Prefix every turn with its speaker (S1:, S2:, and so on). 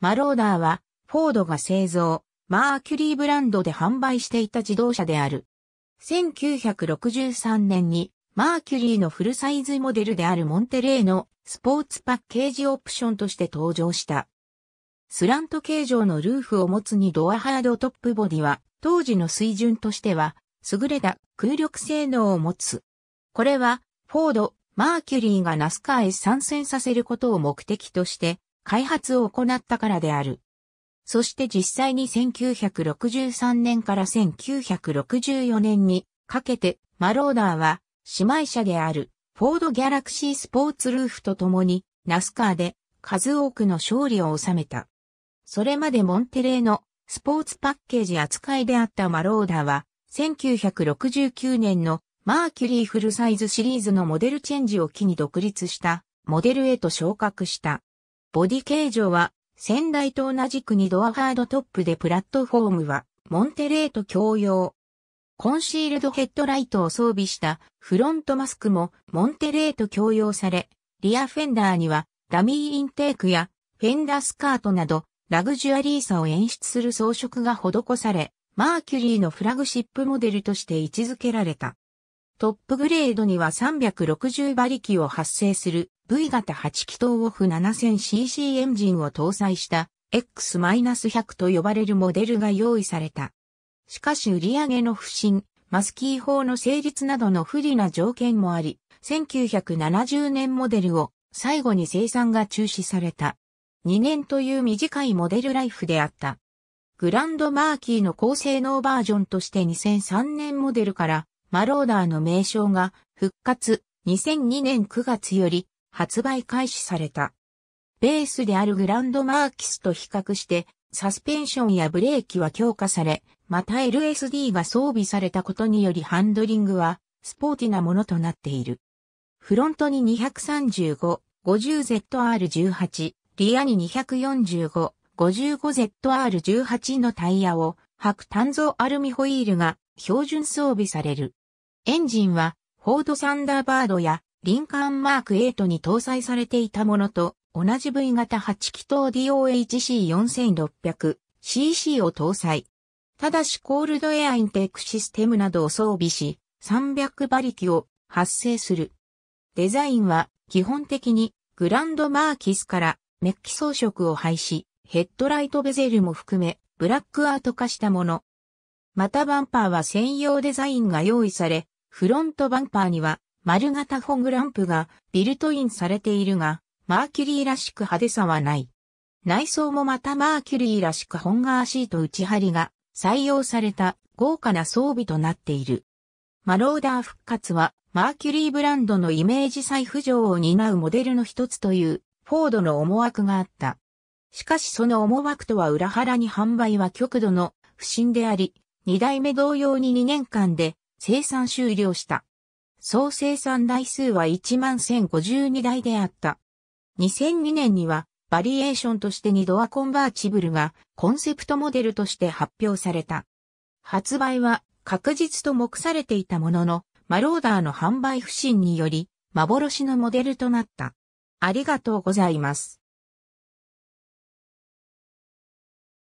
S1: マローダーは、フォードが製造、マーキュリーブランドで販売していた自動車である。1963年に、マーキュリーのフルサイズモデルであるモンテレーのスポーツパッケージオプションとして登場した。スラント形状のルーフを持つ2ドアハードトップボディは、当時の水準としては、優れた空力性能を持つ。これは、フォード、マーキュリーがナスカーへ参戦させることを目的として、開発を行ったからである。そして実際に1963年から1964年にかけてマローダーは姉妹社であるフォードギャラクシースポーツルーフと共にナスカーで数多くの勝利を収めた。それまでモンテレーのスポーツパッケージ扱いであったマローダーは1969年のマーキュリーフルサイズシリーズのモデルチェンジを機に独立したモデルへと昇格した。ボディ形状は、先代と同じく2ドアハードトップでプラットフォームは、モンテレート共用。コンシールドヘッドライトを装備したフロントマスクもモンテレート共用され、リアフェンダーにはダミーインテークやフェンダースカートなどラグジュアリーさを演出する装飾が施され、マーキュリーのフラグシップモデルとして位置づけられた。トップグレードには360馬力を発生する V 型8気筒オフ 7000cc エンジンを搭載した X-100 と呼ばれるモデルが用意された。しかし売上の不振、マスキー法の成立などの不利な条件もあり、1970年モデルを最後に生産が中止された。2年という短いモデルライフであった。グランドマーキーの高性能バージョンとして2003年モデルからマローダーの名称が復活2002年9月より発売開始された。ベースであるグランドマーキスと比較して、サスペンションやブレーキは強化され、また LSD が装備されたことによりハンドリングはスポーティなものとなっている。フロントに 235-50ZR18、リアに 245-55ZR18 のタイヤを白炭造アルミホイールが標準装備される。エンジンは、フォードサンダーバードや、リンカーンマーク8に搭載されていたものと、同じ V 型8気筒 DOHC4600cc を搭載。ただしコールドエアインテックシステムなどを装備し、300馬力を発生する。デザインは基本的にグランドマーキスからメッキ装飾を廃し、ヘッドライトベゼルも含めブラックアート化したもの。またバンパーは専用デザインが用意され、フロントバンパーには丸型ホグランプがビルトインされているが、マーキュリーらしく派手さはない。内装もまたマーキュリーらしく本ガーシート打ち張りが採用された豪華な装備となっている。マローダー復活はマーキュリーブランドのイメージ再浮上を担うモデルの一つというフォードの思惑があった。しかしその思惑とは裏腹に販売は極度の不振であり、2代目同様に2年間で生産終了した。総生産台数は11,052台であった。2002年にはバリエーションとして2ドアコンバーチブルがコンセプトモデルとして発表された。発売は確実と目されていたものの、マローダーの販売不振により、幻のモデルとなった。ありがとうございます。